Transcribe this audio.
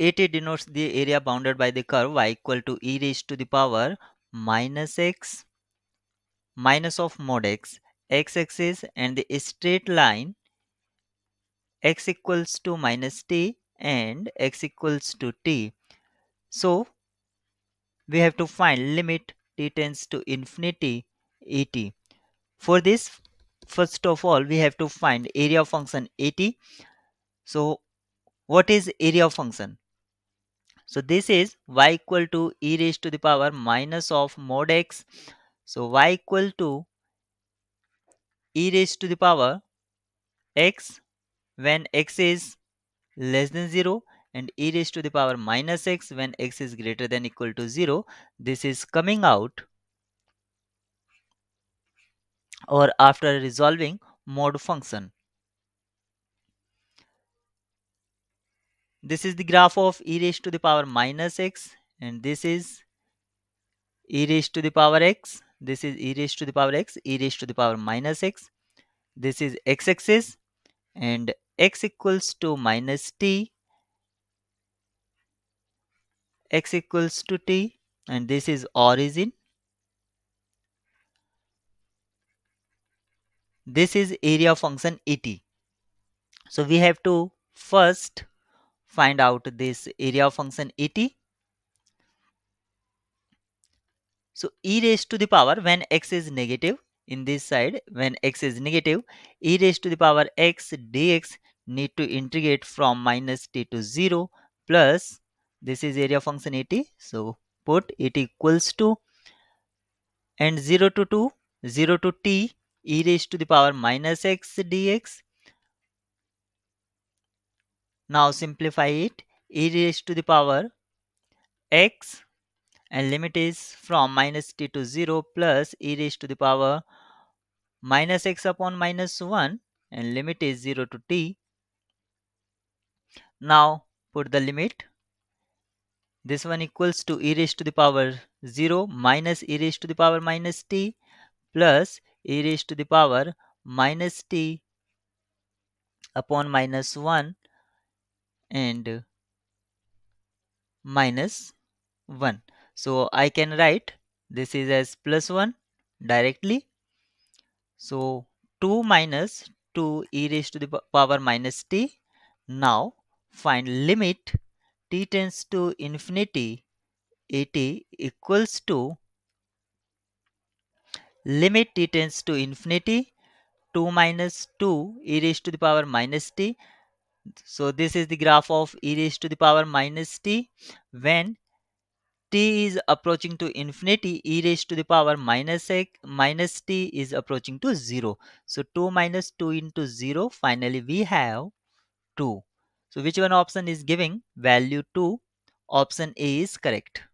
80 denotes the area bounded by the curve y equal to e raised to the power minus x minus of mod x x-axis and the straight line x equals to minus t and x equals to t. So we have to find limit t tends to infinity A T. For this first of all we have to find area function at. So what is area function? So this is y equal to e raised to the power minus of mod x. So y equal to e raised to the power x when x is less than 0 and e raised to the power minus x when x is greater than equal to 0. This is coming out or after resolving mod function. This is the graph of e raised to the power minus x and this is e raised to the power x. This is e raised to the power x, e raised to the power minus x. This is x-axis and x equals to minus t, x equals to t and this is origin. This is area function et. So we have to first find out this area function A T. so e raised to the power when x is negative in this side when x is negative e raised to the power x dx need to integrate from minus t to 0 plus this is area function at so put it equals to and 0 to 2 0 to t e raised to the power minus x dx now simplify it e raised to the power x and limit is from minus t to 0 plus e raised to the power minus x upon minus 1 and limit is 0 to t. Now put the limit. This one equals to e raised to the power 0 minus e raised to the power minus t plus e raised to the power minus t upon minus 1 and minus 1 so I can write this is as plus 1 directly so 2 minus 2 e raised to the power minus t now find limit t tends to infinity at equals to limit t tends to infinity 2 minus 2 e raised to the power minus t so this is the graph of e raised to the power minus t when t is approaching to infinity e raised to the power minus x minus t is approaching to 0 so 2 minus 2 into 0 finally we have 2 so which one option is giving value 2 option a is correct